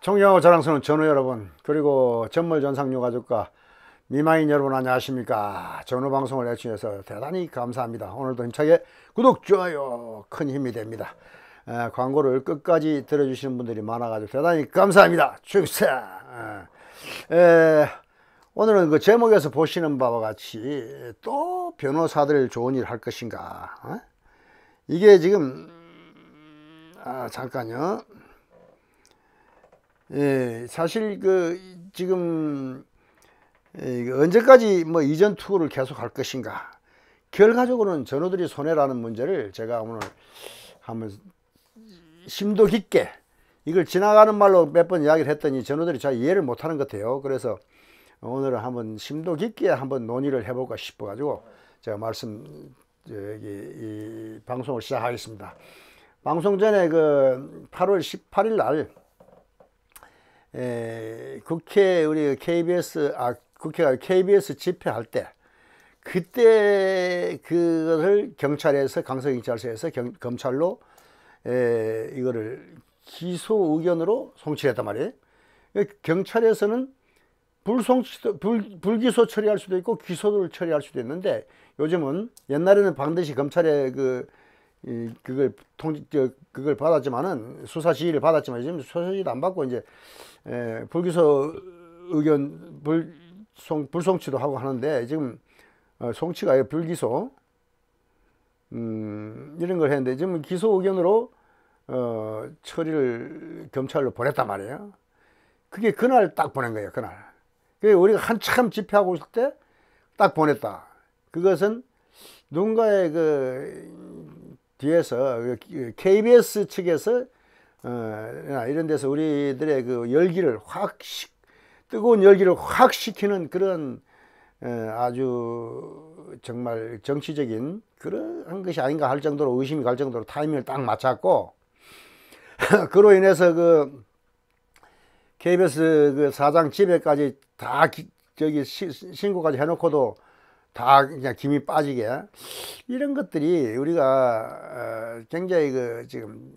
청량하 자랑스러운 전우 여러분 그리고 전물전상류 가족과 미망인 여러분 안녕하십니까 전우 방송을 애청해서 대단히 감사합니다 오늘도 힘차게 구독 좋아요 큰 힘이 됩니다 에, 광고를 끝까지 들어주시는 분들이 많아가지고 대단히 감사합니다 축세 오늘은 그 제목에서 보시는 바와 같이 또 변호사들 좋은 일 할 것인가 에? 어? 이게 지금 아, 잠깐요 예, 사실 그 지금 예, 언제까지 뭐 이전 투구를 계속 할 것인가 결과적으로는 전우들이 손해라는 문제를 제가 오늘 한번 심도 깊게 이걸 지나가는 말로 몇 번 이야기를 했더니 전우들이 잘 이해를 못하는 것 같아요 그래서 오늘은 한번 심도 깊게 한번 논의를 해볼까 싶어 가지고 제가 말씀 저기 방송을 시작하겠습니다 방송 전에 그 8월 18일 날 에, 국회 우리 KBS 아 국회가 KBS 집회할 때 그때 그거를 경찰에서 강서경찰서에서 경, 검찰로 에, 이거를 기소 의견으로 송치했단 말이에요. 그 경찰에서는 불송치 불, 불기소 처리할 수도 있고 기소를 처리할 수도 있는데 요즘은 옛날에는 반드시 검찰의 그 이, 그걸 통 저, 그걸 받았지만은 수사 지휘를 받았지만 지금 수사 지휘를 안 받고 이제 에, 예, 불기소 의견 불송, 불송치도 하고 하는데 지금 어, 송치가 아니라 불기소 음, 이런 걸 했는데 지금 기소 의견으로 어, 처리를 경찰로 보냈단 말이에요. 그게 그날 딱 보낸 거예요. 그날. 그게 우리가 한참 집회하고 있을 때 딱 보냈다. 그것은 누군가의 그 뒤에서 KBS 그 측에서 어, 아, 이런 데서 우리들의 그 열기를 확 뜨거운 열기를 확 식히는 그런 에, 어, 아주 정말 정치적인 그런 것이 아닌가 할 정도로 의심이 갈 정도로 타이밍을 딱 맞췄고 그로 인해서 그 KBS 그 사장 집에까지 다 기, 저기 시, 신고까지 해놓고도 다 그냥 김이 빠지게 이런 것들이 우리가 어, 굉장히 그 지금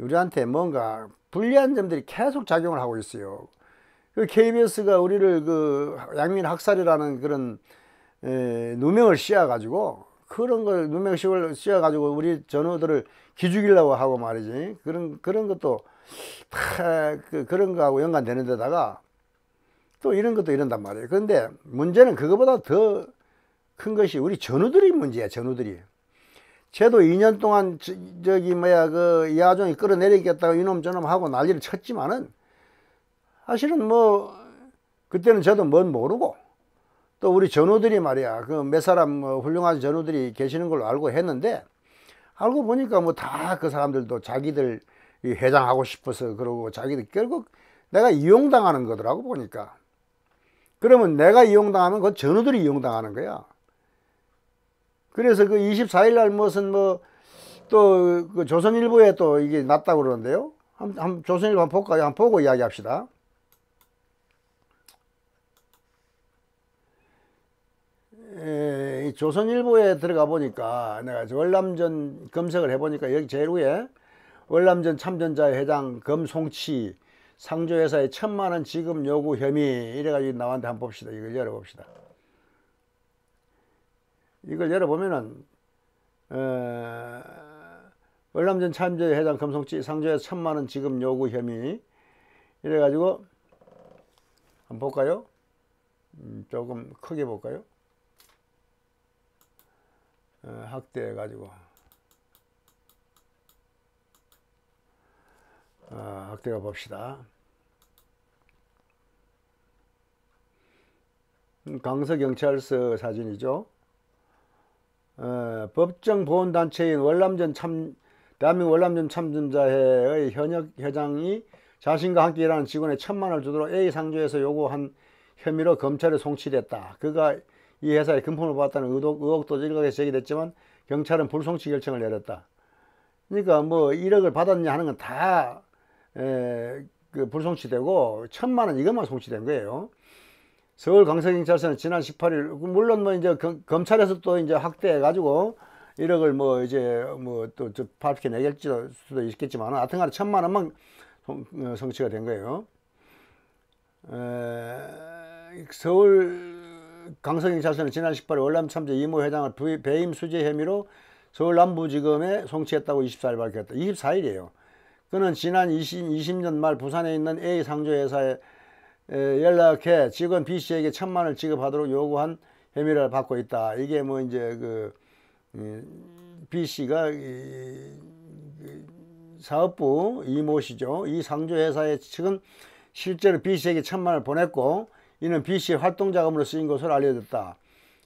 우리한테 뭔가 불리한 점들이 계속 작용을 하고 있어요. 그 KBS가 우리를 그 양민 학살이라는 그런 에, 누명을 씌워가지고 그런 걸 누명식을 씌워가지고 우리 전우들을 기죽이려고 하고 말이지 그런 그런 것도 다 그, 그런 거하고 연관되는 데다가 또 이런 것도 이런단 말이에요. 그런데 문제는 그거보다 더 큰 것이 우리 전우들이 문제야 전우들이. 쟤도 2년 동안 저, 기 뭐야 그야종이 끌어내리겠다고 이놈 저놈 하고 난리를 쳤지만은 사실은 뭐 그때는 저도 뭔 모르고 또 우리 전우들이 말이야 그 몇 사람 뭐 훌륭한 전우들이 계시는 걸로 알고 했는데 알고 보니까 뭐 다 그 사람들도 자기들 회장하고 싶어서 그러고 자기들 결국 내가 이용당하는 거더라고 보니까 그러면 내가 이용당하면 그 전우들이 이용당하는 거야 그래서 그 24일 날 무슨 뭐 또 그 조선일보에 또 이게 났다고 그러는데요. 한번, 한 조선일보 한번 볼까요? 한번 보고 이야기합시다. 에, 이 조선일보에 들어가 보니까 내가 월남전 검색을 해보니까 여기 제일 위에 월남전 참전자의 회장 검송치 상조회사의 천만원 지급 요구 혐의 이래가지고 나왔는데 한번 봅시다 이걸 열어봅시다 이걸 열어보면은 어, 월남전 참조에 해당 금속지 상조에 천만원 지급 요구 혐의 이래가지고 한번 볼까요? 음, 조금 크게 볼까요? 어, 학대해가지고 어, 학대가 봅시다. 강서경찰서 사진이죠. 어, 법정 보훈단체인 월남전 참 대한민국 월남전 참전자회의 현역 회장이 자신과 함께 일하는 직원에 천만 원을 주도록 A 상조에서 요구한 혐의로 검찰에 송치됐다. 그가 이 회사에 금품을 받았다는 의혹, 의혹도 일각에 제기됐지만 경찰은 불송치 결정을 내렸다. 그러니까 뭐 1억을 받았냐 하는 건다그 불송치되고 천만 원 이것만 송치된 거예요. 서울강서경찰서는 지난 18일 물론 뭐 이제 검찰에서 또 이제 확대해 가지고 1억을 뭐 이제 뭐또 밝혀내겠지 수도 있겠지만 하여튼간에 천만 원만 어, 성취가 된 거예요. 에, 서울 강서경찰서는 지난 18일 월남참제 이모 회장을 부의, 배임 수재 혐의로 서울 남부지검에 송치했다고 24일 밝혔다. 24일이에요. 그는 지난 20, 20년 말 부산에 있는 A 상조 회사에 연락해 직원 B 씨에게 천만을 지급하도록 요구한 혐의를 받고 있다. 이게 뭐 이제 그 B 씨가 그 사업부 이모 씨죠. 이 상조 회사의 측은 실제로 B 씨에게 천만을 보냈고 이는 B 씨의 활동 자금으로 쓰인 것으로 알려졌다.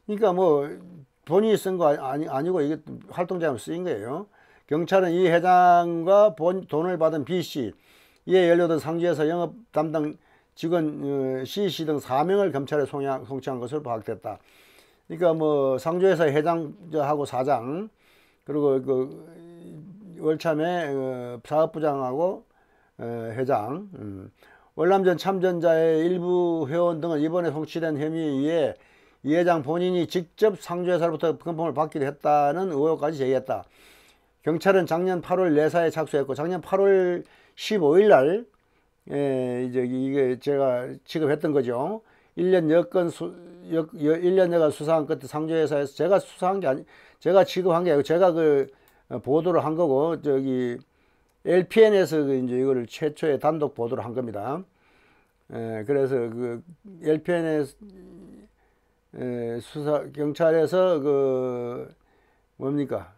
그러니까 뭐 본인이 쓴 거 아니, 아니고 이게 활동 자금 쓰인 거예요. 경찰은 이 회장과 본, 돈을 받은 B 씨 이에 연료된 상주에서 영업 담당 직원 어, C씨 e 등 4명을 검찰에 송양, 송치한 것으로 파악됐다. 그러니까 뭐 상조회사 회장하고 사장 그리고 그 월참의 어, 사업부장하고 어, 회장 음. 월남전 참전자의 일부 회원 등은 이번에 송치된 혐의에 의해 이 회장 본인이 직접 상조회사로부터 금품을 받기도 했다는 의혹까지 제기했다. 경찰은 작년 8월 내사에 착수했고 작년 8월 15일 날 예, 저기 이게 제가 취급했던 거죠. 1년 여건 수, 여, 여, 1년 여가수상한 것도 상조회사에서 제가 수상한게 아니, 제가 취급한 게 아니고 제가 그 어, 보도를 한 거고, 저기 LPN에서 그 이제 이거를 최초의 단독 보도를 한 겁니다. 예, 그래서 그 LPN에 서 예, 수사, 경찰에서 그 뭡니까?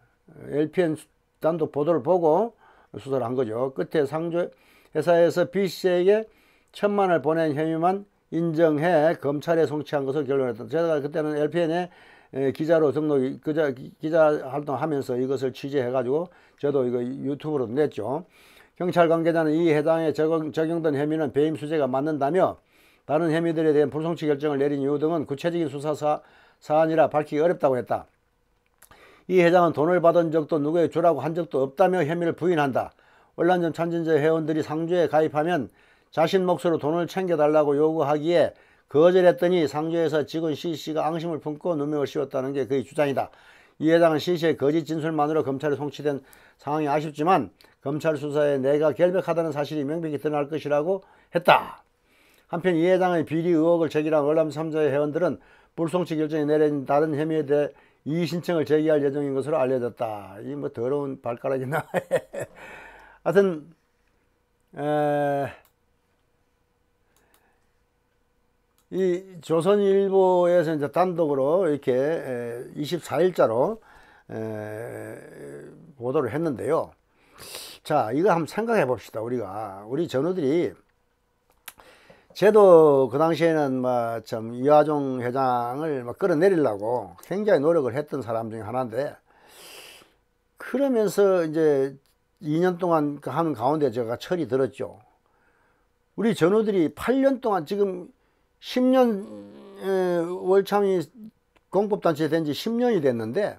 LPN 단독 보도를 보고 수사를 한 거죠. 끝에 상조, 회사에서 B씨에게 천만을 보낸 혐의만 인정해 검찰에 송치한 것을 결론했다. 제가 그때는 LPN에 기자로 등록, 기자, 기자 활동하면서 이것을 취재해가지고 저도 이거 유튜브로 냈죠. 경찰 관계자는 이 해당에 적용, 적용된 혐의는 배임 수재가 맞는다며 다른 혐의들에 대한 불송치 결정을 내린 이유 등은 구체적인 수사 사, 사안이라 밝히기 어렵다고 했다. 이 회장은 돈을 받은 적도 누구에 주라고 한 적도 없다며 혐의를 부인한다. 월란전 찬진제 회원들이 상주에 가입하면 자신 몫으로 돈을 챙겨달라고 요구하기에 거절했더니 상주에서 직원 C씨가 앙심을 품고 누명을 씌웠다는 게 그의 주장이다. 이회당은 C씨의 거짓 진술만으로 검찰에 송치된 상황이 아쉽지만 검찰 수사에 내가 결백하다는 사실이 명백히 드러날 것이라고 했다. 한편 이회당의 비리 의혹을 제기한 월남 3자의 회원들은 불송치 결정이 내린 다른 혐의에 대해 이의신청을 제기할 예정인 것으로 알려졌다. 이 뭐 더러운 발가락이나 하여튼 에, 이 조선일보에서 이제 단독으로 이렇게 24일자로 보도를 했는데요. 자, 이거 한번 생각해 봅시다. 우리가 우리 전우들이 제도 그 당시에는 막참 이화종 회장을 막 끌어내리려고 굉장히 노력을 했던 사람 중에 하나인데 그러면서 이제 2년 동안 그 하는 가운데 제가 철이 들었죠. 우리 전우들이 8년 동안 지금 10년 월참이 공법단체 된 지 10년이 됐는데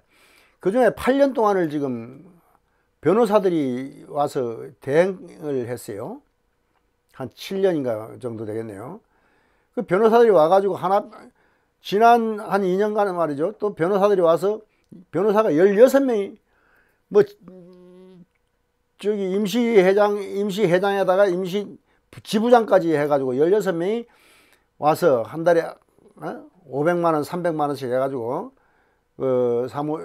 그 중에 8년 동안을 지금 변호사들이 와서 대행을 했어요. 한 7년인가 정도 되겠네요. 그 변호사들이 와가지고 하나, 지난 한2년간 말이죠. 또 변호사들이 와서 변호사가 16명이 뭐 저기 임시회장 임시회장에다가 임시 지부장까지 해가지고 16명이 와서 한 달에 어? 500만원 300만원씩 해가지고 그 사무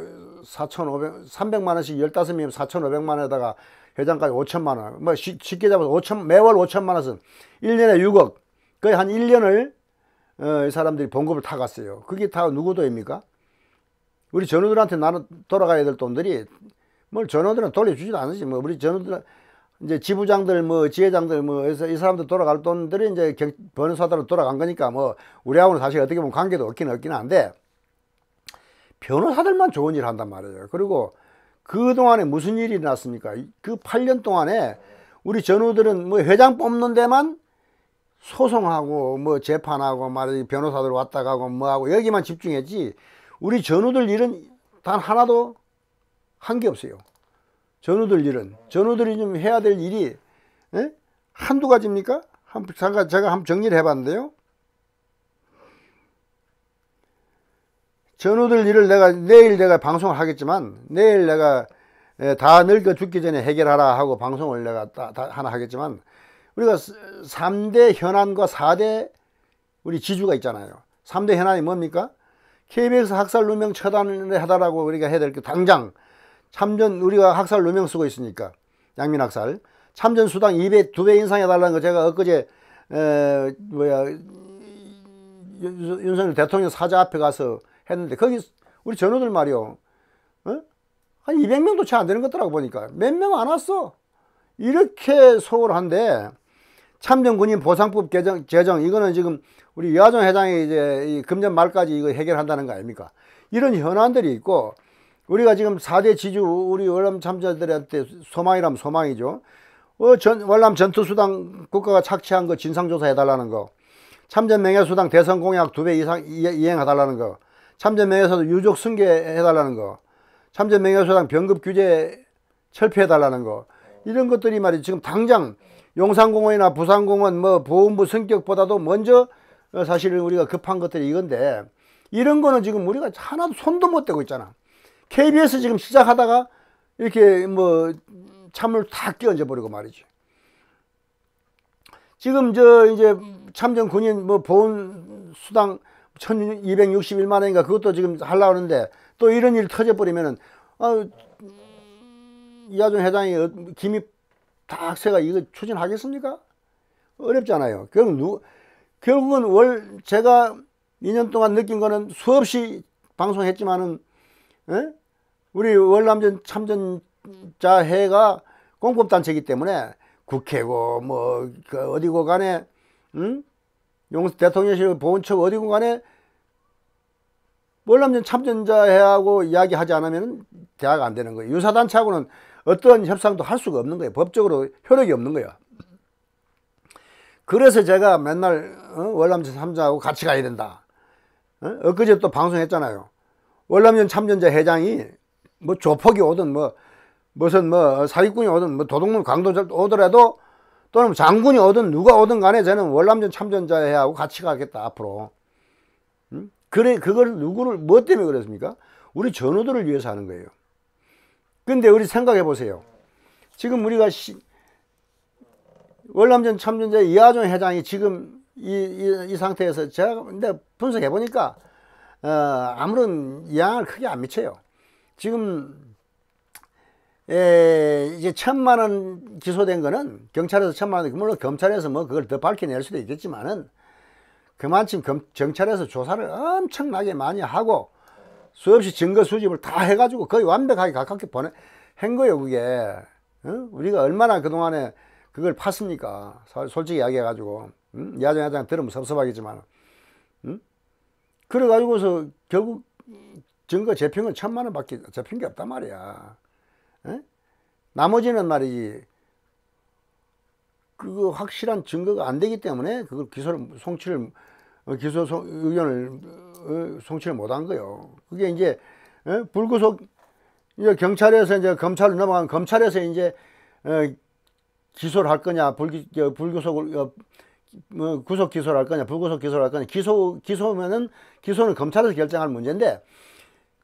4,500 300만원씩 15명이면 4,500만원에다가 회장까지 5천만원 뭐 쉽, 쉽게 잡아서 5천 매월 5천만원은 1년에 6억 거의 한 1년을 어, 이 사람들이 봉급을 타갔어요 그게 다 누구 도입니까? 우리 전우들한테 나는 돌아가야 될 돈들이 뭘 전원들은 돌려주지도 않으지 뭐 우리 전원들은 이제 지부장들 뭐 지회장들 뭐 해서 이 사람들 돌아갈 돈들이 이제 경, 변호사들로 돌아간 거니까 뭐 우리하고는 사실 어떻게 보면 관계도 없긴 없긴 한데 변호사들만 좋은 일을 한단 말이에요 그리고 그동안에 무슨 일이 났습니까 그 8년 동안에 우리 전우들은 뭐 회장 뽑는 데만 소송하고 뭐 재판하고 말이 변호사들 왔다 가고 뭐하고 여기만 집중했지 우리 전우들 일은 단 하나도 한게 없어요. 전우들 일은 전우들이 좀 해야 될 일이 에? 예? 한두 가지입니까? 한, 잠깐 제가 한번 정리를 해봤는데요. 전우들 일을 내가 내일 내가 방송을 하겠지만 내일 내가 예, 다 늙어 죽기 전에 해결하라 하고 방송을 내가 다, 다 하나 하겠지만 우리가 3대 현안과 4대 우리 지주가 있잖아요. 3대 현안이 뭡니까? KBS 학살 누명 처단을 하다라고 우리가 해야 될 게 당장 참전 우리가 학살 누명 쓰고 있으니까 양민 학살 참전 수당 2배 2배 인상해 달라는 거 제가 엊그제 에, 뭐야 윤석열 대통령 사자 앞에 가서 했는데 거기 우리 전우들 말이요 어? 한 200명도 채 안 되는 것더라고 보니까 몇 명 안 왔어 이렇게 소홀한데 참전군인 보상법 개정, 제정 이거는 지금 우리 여하정 회장이 이제 금년 말까지 이거 해결한다는 거 아닙니까 이런 현안들이 있고 우리가 지금 4대 지주 우리 월남 참자들한테 소망이라면 소망이죠. 어, 전, 월남 전투수당 국가가 착취한 거 진상조사 해달라는 거. 참전명예수당 대선 공약 두 배 이상 이행해달라는 거. 참전명예수당 유족 승계해달라는 거. 참전명예수당 병급 규제 철폐해달라는 거. 이런 것들이 말이죠. 지금 당장 용산공원이나 부산공원 뭐 보훈부 성격보다도 먼저 어, 사실은 우리가 급한 것들이 이건데 이런 거는 지금 우리가 하나도 손도 못 대고 있잖아. KBS 지금 시작하다가 이렇게 뭐 참을 다 끼얹어 버리고 말이죠. 지금 저 이제 참전 군인 뭐 보훈 수당 1261만 원인가 그것도 지금 하려고 하는데 또 이런 일 터져 버리면은 아 이하준 회장이 어, 김입 다 학세가 이거 추진하겠습니까? 어렵잖아요. 결국 누 결국은 월 제가 2년 동안 느낀 거는 수없이 방송했지만은 에? 예? 우리 월남전 참전자 해가 공법단체이기 때문에 국회고 뭐그 어디고 간에 응? 음? 용 대통령실 보훈처 어디고 간에 월남전 참전자 해하고 이야기하지 않으면 대화가 안 되는 거예요. 유사단체하고는 어떠한 협상도 할 수가 없는 거예요. 법적으로 효력이 없는 거예요. 그래서 제가 맨날 어? 월남전 참전하고 같이 가야 된다. 어? 엊그제 또 방송했잖아요. 월남전 참전자 회장이 뭐 조폭이 오든 뭐 무슨 뭐 사기꾼이 오든 뭐 도둑놈 강도자 오더라도 또는 장군이 오든 누가 오든 간에 저는 월남전 참전자회하고 같이 가겠다 앞으로 음? 그래 그걸 누구를 뭐 때문에 그랬습니까 우리 전우들을 위해서 하는 거예요 근데 우리 생각해 보세요 지금 우리가 시, 월남전 참전자 이하종 회장이 지금 이, 이, 이 상태에서 제가 근데 분석해 보니까 어, 아무런 영향을 크게 안 미쳐요. 지금 에, 이제 천만 원 기소된 거는 경찰에서 천만 원, 물론 검찰에서 뭐 그걸 더 밝혀낼 수도 있겠지만은 그만큼 검, 경찰에서 조사를 엄청나게 많이 하고 수없이 증거 수집을 다 해가지고 거의 완벽하게 가깝게 보내, 한 거예요, 그게. 응? 우리가 얼마나 그동안에 그걸 팠습니까? 솔직히 이야기해가지고. 응? 야장야장 들으면 섭섭하겠지만. 그래 가지고서 결국 증거 재평은 천만 원밖에 재평 게 없단 말이야 에? 예? 나머지는 말이지 그거 확실한 증거가 안 되기 때문에 그걸 기소를 송치를 어, 기소 송, 의견을 어, 송치를 못 한 거요 그게 이제 에? 어, 불구속 이제 경찰에서 이제 검찰로 넘어간 검찰에서 이제 에, 기소를 할 거냐 불기 불구속을 어, 뭐 구속 기소를 할 거냐 불구속 기소를 할 거냐 기소 기소면은 기소는 검찰에서 결정할 문제인데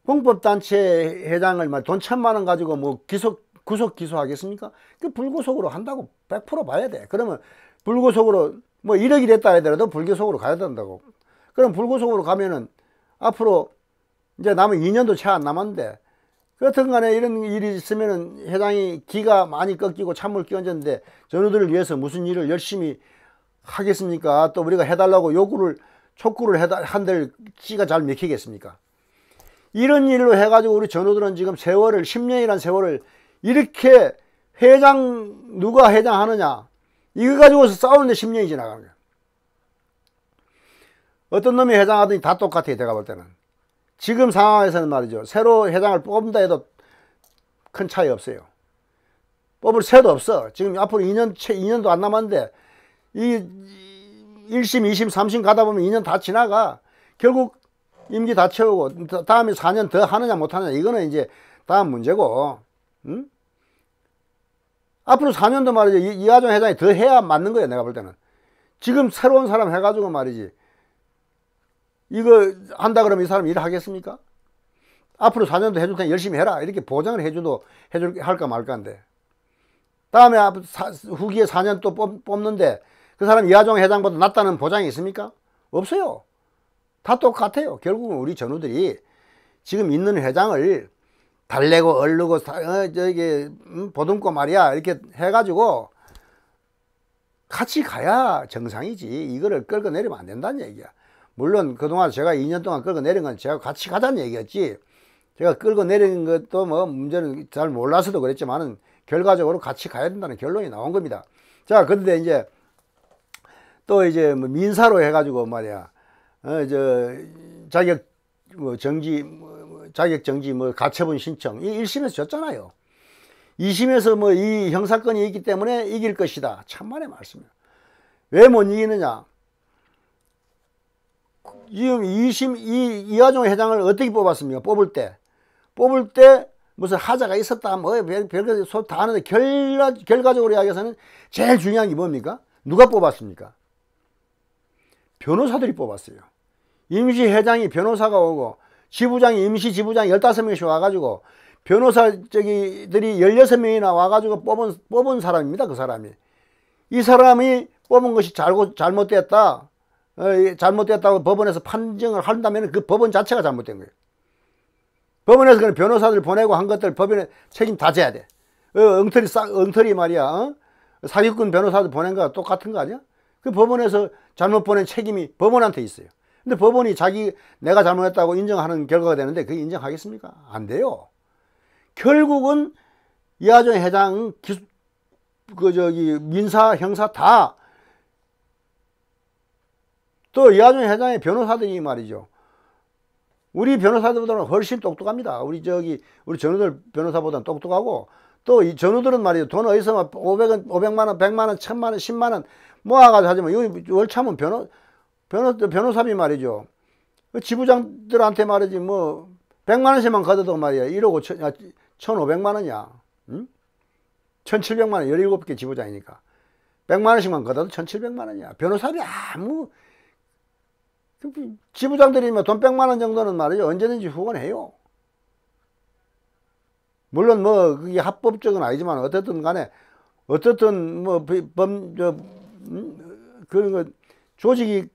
공법단체 회장을 돈 천만 원 가지고 뭐 기소 구속 기소하겠습니까? 그 불구속으로 한다고 100% 봐야 돼. 그러면 불구속으로 뭐 1억이 됐다 하더라도 불구속으로 가야 된다고. 그럼 불구속으로 가면은 앞으로 이제 남은 2년도 채 안 남았는데 그렇든 간에 이런 일이 있으면은 회장이 기가 많이 꺾이고 찬물 끼얹었는데 전우들을 위해서 무슨 일을 열심히 하겠습니까? 또 우리가 해달라고 요구를 촉구를 한들 씨가 잘 먹히겠습니까? 이런 일로 해가지고 우리 전우들은 지금 세월을 10년이란 세월을 이렇게 회장 누가 회장하느냐 이거 가지고서 싸우는데 10년이 지나가는 거야. 어떤 놈이 회장하더니 다 똑같아요. 내가 볼 때는. 지금 상황에서는 말이죠. 새로 회장을 뽑는다 해도 큰 차이 없어요. 뽑을 새도 없어. 지금 앞으로 2년, 2년도 안 남았는데, 이, 1심, 2심, 3심 가다 보면 2년 다 지나가. 결국 임기 다 채우고 다음에 4년 더 하느냐 못 하느냐 이거는 이제 다음 문제고. 응? 앞으로 4년도 말이지 이하정 회장이 더 해야 맞는 거예요 내가 볼 때는 지금 새로운 사람 해가지고 말이지 이거 한다 그러면 이 사람 일 하겠습니까? 앞으로 4년도 해줄 테니 열심히 해라 이렇게 보장을 해줘도 해줄 할까 말까인데 다음에 후기에 4년 또 뽑, 뽑는데 그 사람 이하종 회장보다 낫다는 보장이 있습니까? 없어요. 다 똑같아요. 결국은 우리 전우들이 지금 있는 회장을 달래고 얼르고 어, 저기 음, 보듬고 말이야 이렇게 해가지고 같이 가야 정상이지 이거를 끌고 내리면 안 된다는 얘기야 물론 그동안 제가 2년 동안 끌고 내린 건 제가 같이 가자는 얘기였지 제가 끌고 내린 것도 뭐 문제는 잘 몰라서도 그랬지만은 결과적으로 같이 가야 된다는 결론이 나온 겁니다 자 그런데 이제 또 이제 뭐 민사로 해가지고 말이야 어, 저 자격 뭐 정지 뭐, 뭐 자격 정지 뭐 가처분 신청 이 1심에서 졌잖아요 2심에서 뭐 이 형사건이 있기 때문에 이길 것이다 참말의 말씀이야 왜못 이기느냐 지금 2심 이 이화종 회장을 어떻게 뽑았습니까 뽑을 때 뽑을 때 무슨 하자가 있었다 뭐 별거 소다 하는데 결 결과적으로 이야기해서는 제일 중요한 게 뭡니까 누가 뽑았습니까 변호사들이 뽑았어요. 임시회장이 변호사가 오고 지부장이 임시 지부장이 15명씩 와가지고 변호사 저기들이 16명이나 와가지고 뽑은, 뽑은 사람입니다. 그 사람이. 이 사람이 뽑은 것이 잘못, 잘못됐다. 어, 잘못됐다고 법원에서 판정을 한다면 그 법원 자체가 잘못된 거예요. 법원에서 그런 변호사들 보내고 한 것들 법원에 책임 다 져야 돼. 어, 엉터리, 싹, 엉터리 말이야. 어? 사기꾼 변호사들 보낸 거랑 똑같은 거 아니야? 그 법원에서 잘못 보낸 책임이 법원한테 있어요. 근데 법원이 자기 내가 잘못했다고 인정하는 결과가 되는데 그게 인정하겠습니까? 안 돼요. 결국은 이하정 회장 기, 그 저기 민사 형사 다 또 이하정 회장의 변호사들이 말이죠. 우리 변호사들보다는 훨씬 똑똑합니다. 우리 저기 우리 전우들 변호사보다는 똑똑하고 또 이 전우들은 말이죠. 돈 어디서 500원, 500만 원, 100만 원, 1000만 원, 10만 원 모아가지고 하지만 여기 월참은 변호, 변호, 변호사비 말이죠. 그 지부장들한테 말이지 뭐 100만원씩만 가져도 말이야. 1억 5천, 야, 아, 1,500만원이야. 응? 1,700만원, 17개 지부장이니까. 100만원씩만 가져도 1,700만원이야. 변호사비 아무, 그 지부장들이 뭐돈 100만원 정도는 말이죠. 언제든지 후원해요. 물론 뭐 그게 합법적은 아니지만 어쨌든 간에 어쨌든 뭐범 저, 음? 그런 거 조직이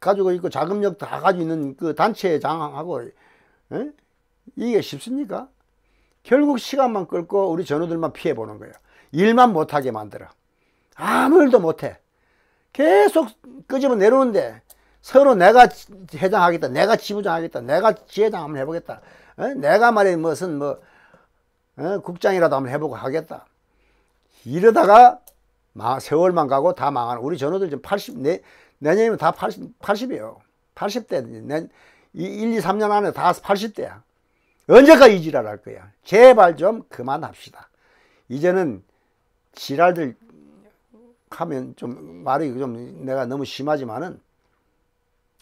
가지고 있고 자금력 다 가지고 있는 그 단체에 장악하고 에? 이게 쉽습니까? 결국 시간만 끌고 우리 전우들만 피해보는 거예요 일만 못하게 만들어 아무 일도 못해 계속 끄집어 내려오는데 서로 내가 회장하겠다 내가 지부장하겠다 내가 지회장 한번 해보겠다 에? 어? 내가 말해 무슨 뭐 에? 어? 국장이라도 한번 해보고 하겠다 이러다가 마, 세월만 가고 다 망하는 우리 전우들 지금 80, 내, 내년이면 다 80, 80이에요. 80대. 내, 1, 2, 3년 안에 다 80대야. 언제까지 이 지랄 할 거야? 제발 좀 그만합시다. 이제는 지랄들 하면 좀 말이 좀 내가 너무 심하지만은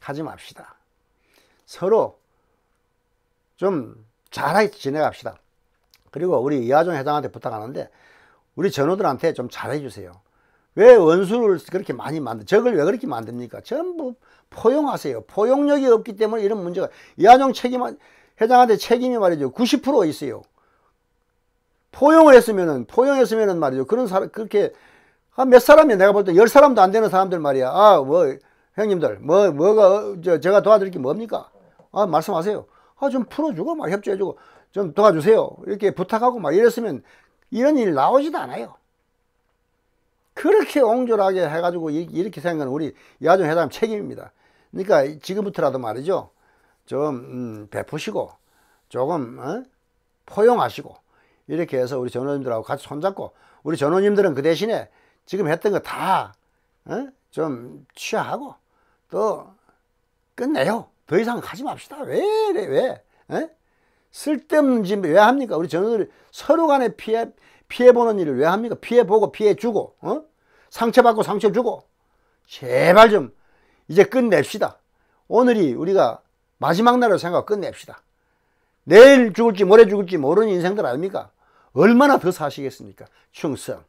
하지 맙시다. 서로 좀 잘하게 지내갑시다. 그리고 우리 이하종 회장한테 부탁하는데 우리 전우들한테 좀 잘해주세요. 왜 원수를 그렇게 많이 만드 적을 왜 그렇게 만듭니까 전부 포용하세요 포용력이 없기 때문에 이런 문제가 이한용 책임 회장한테 책임이 말이죠 90% 있어요 포용을 했으면은 포용했으면은 말이죠 그런 사람 그렇게 한 몇 사람이 내가 볼 때1 0 사람도 안 되는 사람들 말이야 아뭐 형님들 뭐 뭐가 어, 저, 제가 도와드릴 게 뭡니까 아 말씀하세요 아 좀 풀어주고 막 협조해주고 좀 도와주세요 이렇게 부탁하고 막 이랬으면 이런 일 나오지도 않아요 그렇게 옹졸하게 해가지고 이렇게 생각하는 우리 야종 회장 책임입니다. 그러니까 지금부터라도 말이죠. 좀 음, 베푸시고 조금 어? 포용하시고 이렇게 해서 우리 전원님들하고 같이 손잡고 우리 전원님들은 그 대신에 지금 했던 거 다좀 어? 취하하고 또 끝내요. 더 이상 하지 맙시다. 왜 이래 왜? 에? 어? 쓸데없는 짓 왜 합니까? 우리 전원들이 서로 간에 피해 피해보는 일을 왜 합니까? 피해보고 피해주고 어? 상처받고 상처주고 제발 좀 이제 끝냅시다 오늘이 우리가 마지막 날을 생각 끝냅시다 내일 죽을지 모레 죽을지 모르는 인생들 아닙니까? 얼마나 더 사시겠습니까? 충성